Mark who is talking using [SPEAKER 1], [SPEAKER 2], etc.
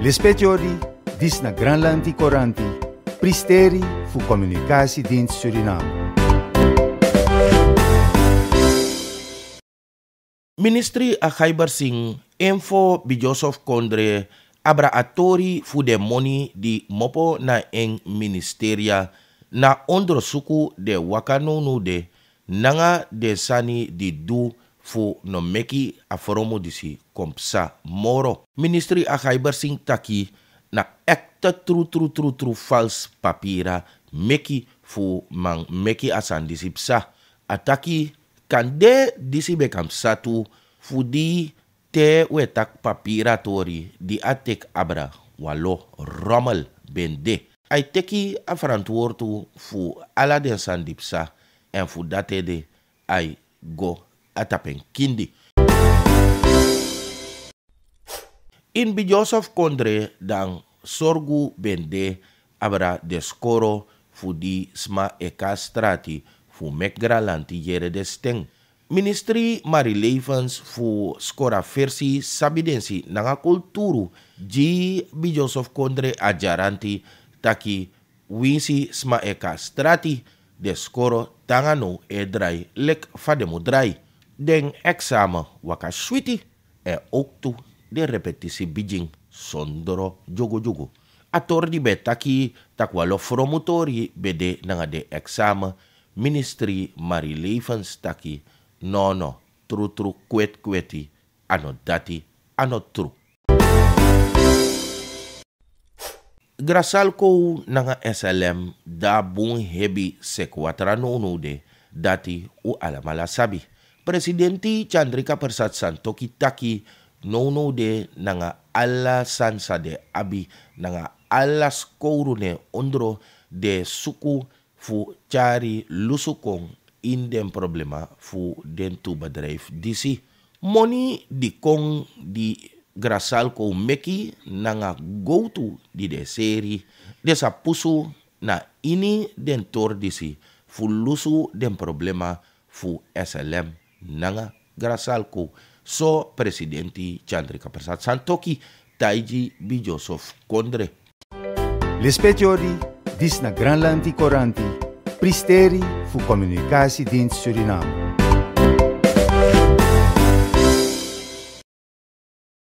[SPEAKER 1] Lispetiori, Disna Granlanti Coranti, Pristeri fu voor Communicatiedienst Suriname.
[SPEAKER 2] Ministry a Khaibar Singh, info bij Joseph Kondre, abra atori fu de money di mopo na eng ministeria na onderzoeku de wakanonu de nanga de sani di du fu no meki a foromo disi sa moro. Ministri a gaiber sing taki na ekta tru tru tru tru fals papira meki fu mang meki asan disi psa. Ataki kan de disi bekam satu fu di te wetak papira tori di atek abra walo rommel bende. Ai teki a fu ala den sandipsa en fu datede ai go atapen kindi. In Joseph Kondre dan sorgu bende abra deskoro di sma eka strati fu megralanti jere de steng. Ministri Mari Levens fu skora versi sabidensi nanga kulturu ji Joseph Kondre ajaranti taki winsi sma eka strati deskoro tangano e drai lek fademu drai den examen waka switi e ook de repetisi bijing sondoro jogo jogo. Ator di betaki takwalo fromotori bede nanga de examen ministri mari levens taki nono no tru tru kwet kweti anot dati ano tru. Grasalko nanga SLM da bun hebi sekwatra no de dati u alamala sabi presidenti Chandrika Persat Santoki Taki nono de nanga ala sansade de abi nanga alas skourune ondro de suku fu cari lusukong in den problema fu den tu bedrijf disi. Moni di kong di grasal ko meki nanga go to di de seri desa pusu na ini den tor disi fu lusu den problema fu SLM nanga grasal ku so presidenti Chandrika Prasad Santoki taiji bi Joseph Kondre.
[SPEAKER 1] L'ispezioni disna Granlandi Coranti, pristeri fu comunicasi din Suriname.